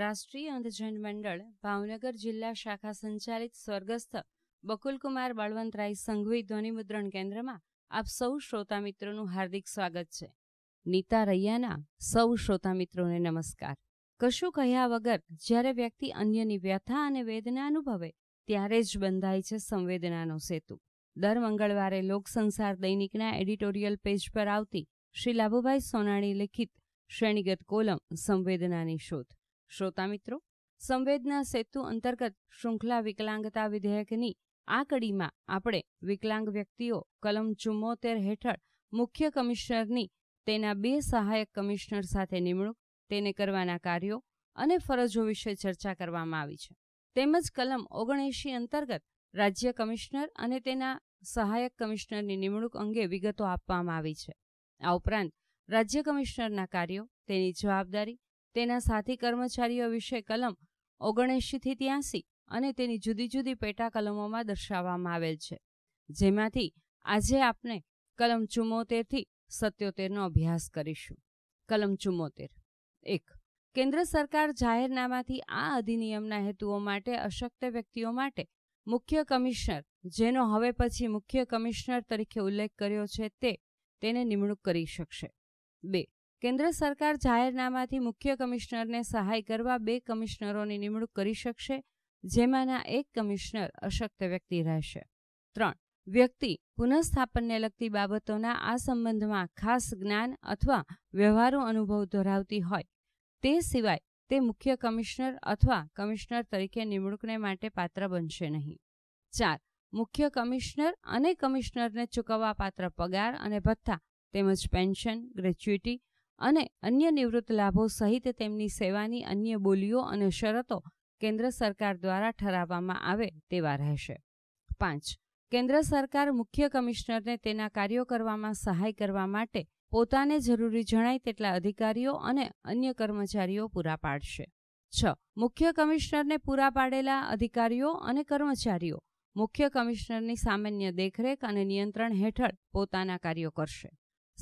રાષ્ટ્રીય અંધજન મંડળ ભાવનગર જિલ્લા શાખા સંચાલિત સ્વર્ગસ્થ બકુલકુમાર બળવંતરાય સંઘવી ધ્વનિમુદ્રણ કેન્દ્રમાં આપ સૌ શ્રોતા મિત્રોનું હાર્દિક સ્વાગત છે નીતા રૈયાના સૌ શ્રોતા મિત્રોને નમસ્કાર કશું કહ્યા વગર જ્યારે વ્યક્તિ અન્યની વ્યથા અને વેદના અનુભવે ત્યારે જ બંધાય છે સંવેદનાનો સેતુ દર મંગળવારે લોકસંસાર દૈનિકના એડિટોરિયલ પેજ પર આવતી શ્રી લાભુભાઈ સોનાણી લિખિત શ્રેણીગત કોલમ સંવેદનાની શોધ શ્રોતા મિત્રો સંવેદના સેતુ અંતર્ગત શૃંખલા વિકલાંગતા વિધેયકની આ કડીમાં આપણે વિકલાંગ વ્યક્તિઓ કલમ ચુમ્મોતેર હેઠળ મુખ્ય કમિશનરની તેના બે સહાયક કમિશનર સાથે નિમણૂક તેને કરવાના કાર્યો અને ફરજો વિશે ચર્ચા કરવામાં આવી છે તેમજ કલમ ઓગણએંશી અંતર્ગત રાજ્ય કમિશનર અને તેના સહાયક કમિશનરની નિમણૂક અંગે વિગતો આપવામાં આવી છે આ ઉપરાંત રાજ્ય કમિશનરના કાર્યો તેની જવાબદારી તેના સાથી કર્મચારીઓ વિશે કલમ ઓગણએંશીથી ત્યાંસી અને તેની જુદી જુદી પેટા કલમોમાં દર્શાવવામાં આવેલ છે જેમાંથી આજે આપણે કલમ ચુમ્મોતેરથી સત્યોતેરનો અભ્યાસ કરીશું કલમ ચુમ્મોતેર એક કેન્દ્ર સરકાર જાહેરનામાથી આ અધિનિયમના હેતુઓ માટે અશક્ત વ્યક્તિઓ માટે મુખ્ય કમિશનર જેનો હવે પછી મુખ્ય કમિશનર તરીકે ઉલ્લેખ કર્યો છે તે તેને નિમણૂક કરી શકશે બે કેન્દ્ર સરકાર જાહેરનામાથી મુખ્ય કમિશનરને સહાય કરવા બે કમિશનરોની નિમણૂક કરી શકશે જેમાંના એક કમિશનર અશક્ત વ્યક્તિ રહેશે ત્રણ વ્યક્તિ પુનઃસ્થાપનને લગતી બાબતોના આ સંબંધમાં ખાસ જ્ઞાન અથવા વ્યવહારુ અનુભવ ધરાવતી હોય તે સિવાય તે મુખ્ય કમિશનર અથવા કમિશનર તરીકે નિમણૂકને માટે પાત્ર બનશે નહીં ચાર મુખ્ય કમિશનર અને કમિશનરને ચૂકવવા પાત્ર પગાર અને ભથ્થા તેમજ પેન્શન ગ્રેચ્યુટી અને અન્ય નિવૃત્ત લાભો સહિત તેમની સેવાની અન્ય બોલીઓ અને શરતો કેન્દ્ર સરકાર દ્વારા ઠરાવવામાં આવે તેવા રહેશે પાંચ કેન્દ્ર સરકાર મુખ્ય કમિશનરને તેના કાર્યો કરવામાં સહાય કરવા માટે પોતાને જરૂરી જણાય તેટલા અધિકારીઓ અને અન્ય કર્મચારીઓ પૂરા પાડશે છ મુખ્ય કમિશનરને પૂરા પાડેલા અધિકારીઓ અને કર્મચારીઓ મુખ્ય કમિશનરની સામાન્ય દેખરેખ અને નિયંત્રણ હેઠળ પોતાના કાર્યો કરશે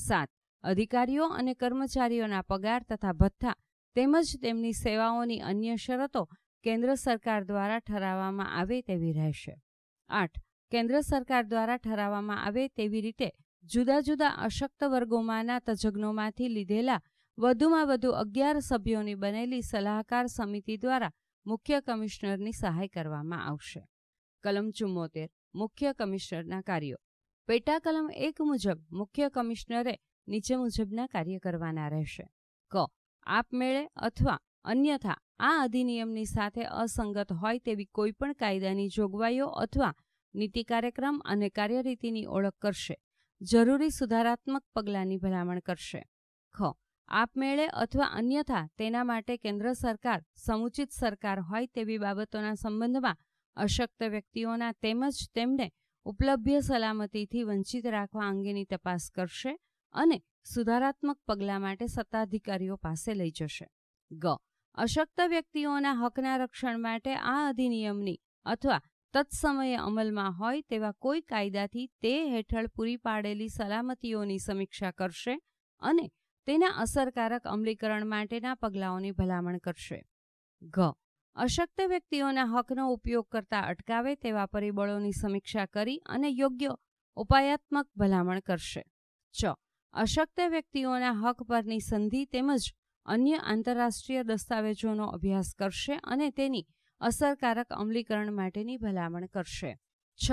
સાત અધિકારીઓ અને કર્મચારીઓના પગાર તથા ભથ્થા તેમજ તેમની સેવાઓની અન્ય શરતો કેન્દ્ર સરકાર દ્વારા ઠરાવવામાં આવે તેવી રહેશે આઠ કેન્દ્ર સરકાર દ્વારા ઠરાવવામાં આવે તેવી રીતે જુદા જુદા અશક્ત વર્ગોમાંના તજજ્ઞોમાંથી લીધેલા વધુમાં વધુ અગિયાર સભ્યોની બનેલી સલાહકાર સમિતિ દ્વારા મુખ્ય કમિશનરની સહાય કરવામાં આવશે કલમ ચુમ્મોતેર મુખ્ય કમિશનરના કાર્યો પેટા કલમ એક મુજબ મુખ્ય કમિશનરે નીચે મુજબના કાર્ય કરવાના રહેશે ક આપમેળે અથવા અન્યથા આ અધિનિયમની સાથે અસંગત હોય તેવી કોઈપણ કાયદાની જોગવાઈઓ અથવા નીતિ કાર્યક્રમ અને કાર્યરીતિની ઓળખ કરશે જરૂરી સુધારાત્મક પગલાંની ભલામણ કરશે ખ આપમેળે અથવા અન્યથા તેના માટે કેન્દ્ર સરકાર સમુચિત સરકાર હોય તેવી બાબતોના સંબંધમાં અશક્ત વ્યક્તિઓના તેમજ તેમને ઉપલબ્ધ સલામતીથી વંચિત રાખવા અંગેની તપાસ કરશે અને સુધારાત્મક પગલાં માટે સત્તાધિકારીઓ પાસે લઈ જશે ગ અશક્ત વ્યક્તિઓના હકના રક્ષણ માટે આ અધિનિયમની અથવા તત્સમયે અમલમાં હોય તેવા કોઈ કાયદાથી તે હેઠળ પૂરી પાડેલી સલામતીઓની સમીક્ષા કરશે અને તેના અસરકારક અમલીકરણ માટેના પગલાઓની ભલામણ કરશે ઘ અશક્ત વ્યક્તિઓના હકનો ઉપયોગ કરતા અટકાવે તેવા પરિબળોની સમીક્ષા કરી અને યોગ્ય ઉપાયાત્મક ભલામણ કરશે ચ અશક્ત વ્યક્તિઓના હક પરની સંધિ તેમજ અન્ય આંતરરાષ્ટ્રીય દસ્તાવેજોનો અભ્યાસ કરશે અને તેની અસરકારક અમલીકરણ માટેની ભલામણ કરશે છ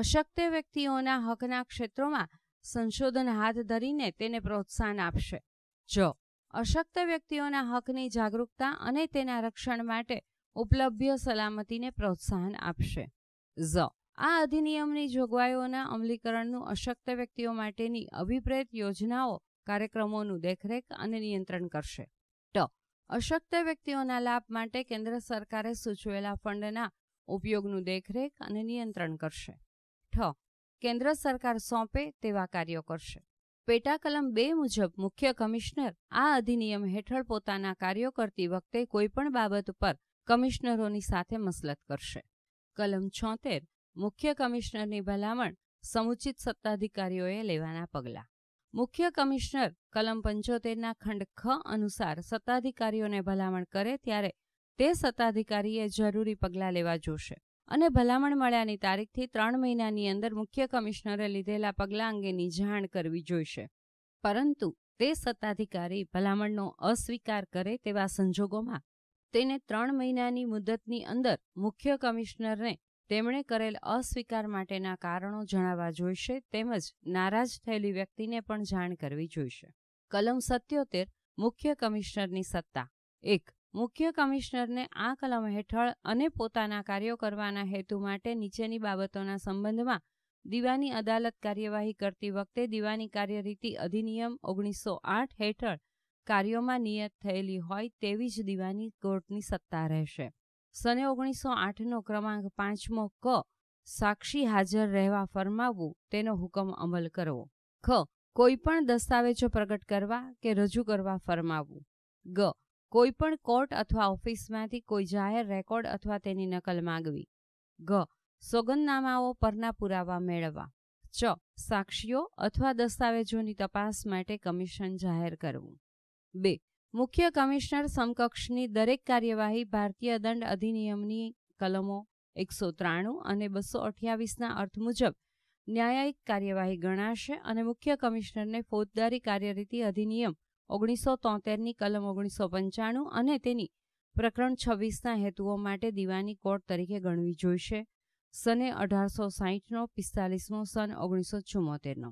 અશક્ત વ્યક્તિઓના હકના ક્ષેત્રોમાં સંશોધન હાથ ધરીને તેને પ્રોત્સાહન આપશે જ અશક્ત વ્યક્તિઓના હકની જાગરૂકતા અને તેના રક્ષણ માટે ઉપલબ્ધ સલામતીને પ્રોત્સાહન આપશે ઝ આ અધિનિયમની જોગવાઈઓના અમલીકરણનું અશક્ત વ્યક્તિઓ માટેની અભિપ્રેત યોજનાઓ કાર્યક્રમોનું દેખરેખ અને નિયંત્રણ કરશે ટ અશક્ત વ્યક્તિઓના લાભ માટે કેન્દ્ર સરકારે સૂચવેલા ફંડના ઉપયોગનું દેખરેખ અને નિયંત્રણ કરશે ઠ કેન્દ્ર સરકાર સોંપે તેવા કાર્યો કરશે પેટા કલમ બે મુજબ મુખ્ય કમિશનર આ અધિનિયમ હેઠળ પોતાના કાર્યો કરતી વખતે કોઈપણ બાબત ઉપર કમિશનરોની સાથે મસલત કરશે કલમ છોતેર મુખ્ય કમિશનરની ભલામણ સમુચિત સત્તાધિકારીઓએ લેવાના પગલાં મુખ્ય કમિશનર કલમ પંચોતેરના ખંડ ખ અનુસાર સત્તાધિકારીઓને ભલામણ કરે ત્યારે તે સત્તાધિકારીએ જરૂરી પગલાં લેવા જોશે અને ભલામણ મળ્યાની તારીખથી ત્રણ મહિનાની અંદર મુખ્ય કમિશનરે લીધેલા પગલાં અંગેની જાણ કરવી જોઈશે પરંતુ તે સત્તાધિકારી ભલામણનો અસ્વીકાર કરે તેવા સંજોગોમાં તેને ત્રણ મહિનાની મુદતની અંદર મુખ્ય કમિશનરને તેમણે કરેલ અસ્વીકાર માટેના કારણો જણાવવા જોઈશે તેમજ નારાજ થયેલી વ્યક્તિને પણ જાણ કરવી જોઈશે કલમ સત્યોતેર મુખ્ય કમિશનરની સત્તા એક મુખ્ય કમિશનરને આ કલમ હેઠળ અને પોતાના કાર્યો કરવાના હેતુ માટે નીચેની બાબતોના સંબંધમાં દીવાની અદાલત કાર્યવાહી કરતી વખતે દીવાની કાર્યરીતિ અધિનિયમ ઓગણીસો આઠ હેઠળ કાર્યોમાં નિયત થયેલી હોય તેવી જ દીવાની કોર્ટની સત્તા રહેશે સને ઓગણીસો આઠનો ક્રમાંક પાંચમો ક સાક્ષી હાજર રહેવા ફરમાવવું તેનો હુકમ અમલ કરવો ખ કોઈપણ દસ્તાવેજો પ્રગટ કરવા કે રજૂ કરવા ફરમાવવું ગ કોઈપણ કોર્ટ અથવા ઓફિસમાંથી કોઈ જાહેર રેકોર્ડ અથવા તેની નકલ માગવી ગ સોગંદનામાઓ પરના પુરાવા મેળવવા ચ સાક્ષીઓ અથવા દસ્તાવેજોની તપાસ માટે કમિશન જાહેર કરવું બે મુખ્ય કમિશનર સમકક્ષની દરેક કાર્યવાહી ભારતીય દંડ અધિનિયમની કલમો એકસો ત્રાણું અને બસો અઠ્યાવીસના અર્થ મુજબ ન્યાયિક કાર્યવાહી ગણાશે અને મુખ્ય કમિશનરને ફોજદારી કાર્યરીતિ અધિનિયમ ઓગણીસો તોતેરની કલમ ઓગણીસો પંચાણું અને તેની પ્રકરણ છવ્વીસના હેતુઓ માટે દીવાની કોર્ટ તરીકે ગણવી જોઈશે સને અઢારસો સાહીઠનો પિસ્તાલીસમો સન ઓગણીસો ચુમ્મોતેરનો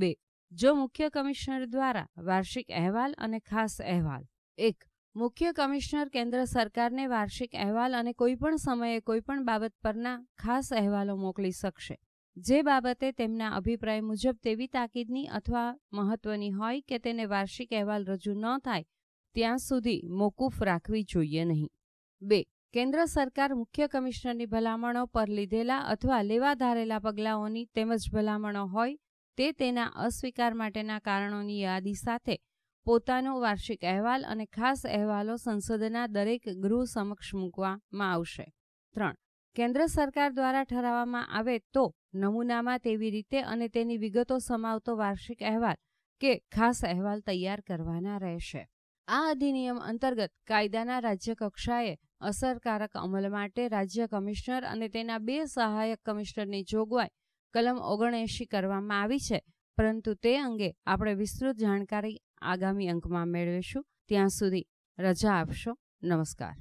બે જો મુખ્ય કમિશનર દ્વારા વાર્ષિક અહેવાલ અને ખાસ અહેવાલ એક મુખ્ય કમિશનર કેન્દ્ર સરકારને વાર્ષિક અહેવાલ અને કોઈપણ સમયે કોઈપણ બાબત પરના ખાસ અહેવાલો મોકલી શકશે જે બાબતે તેમના અભિપ્રાય મુજબ તેવી તાકીદની અથવા મહત્વની હોય કે તેને વાર્ષિક અહેવાલ રજૂ ન થાય ત્યાં સુધી મોકૂફ રાખવી જોઈએ નહીં બે કેન્દ્ર સરકાર મુખ્ય કમિશનરની ભલામણો પર લીધેલા અથવા લેવા ધારેલા પગલાઓની તેમજ ભલામણો હોય તે તેના અસ્વીકાર માટેના કારણોની યાદી સાથે પોતાનો વાર્ષિક અહેવાલ અને ખાસ અહેવાલો સંસદના દરેક ગૃહ સમક્ષ મૂકવામાં આવશે ત્રણ કેન્દ્ર સરકાર દ્વારા ઠરાવવામાં આવે તો નમૂનામાં તેવી રીતે અને તેની વિગતો સમાવતો વાર્ષિક અહેવાલ કે ખાસ અહેવાલ તૈયાર કરવાના રહેશે આ અધિનિયમ અંતર્ગત કાયદાના રાજ્યકક્ષાએ અસરકારક અમલ માટે રાજ્ય કમિશનર અને તેના બે સહાયક કમિશનરની જોગવાઈ કલમ ઓગણએંશી કરવામાં આવી છે પરંતુ તે અંગે આપણે વિસ્તૃત જાણકારી આગામી અંકમાં મેળવીશું ત્યાં સુધી રજા આપશો નમસ્કાર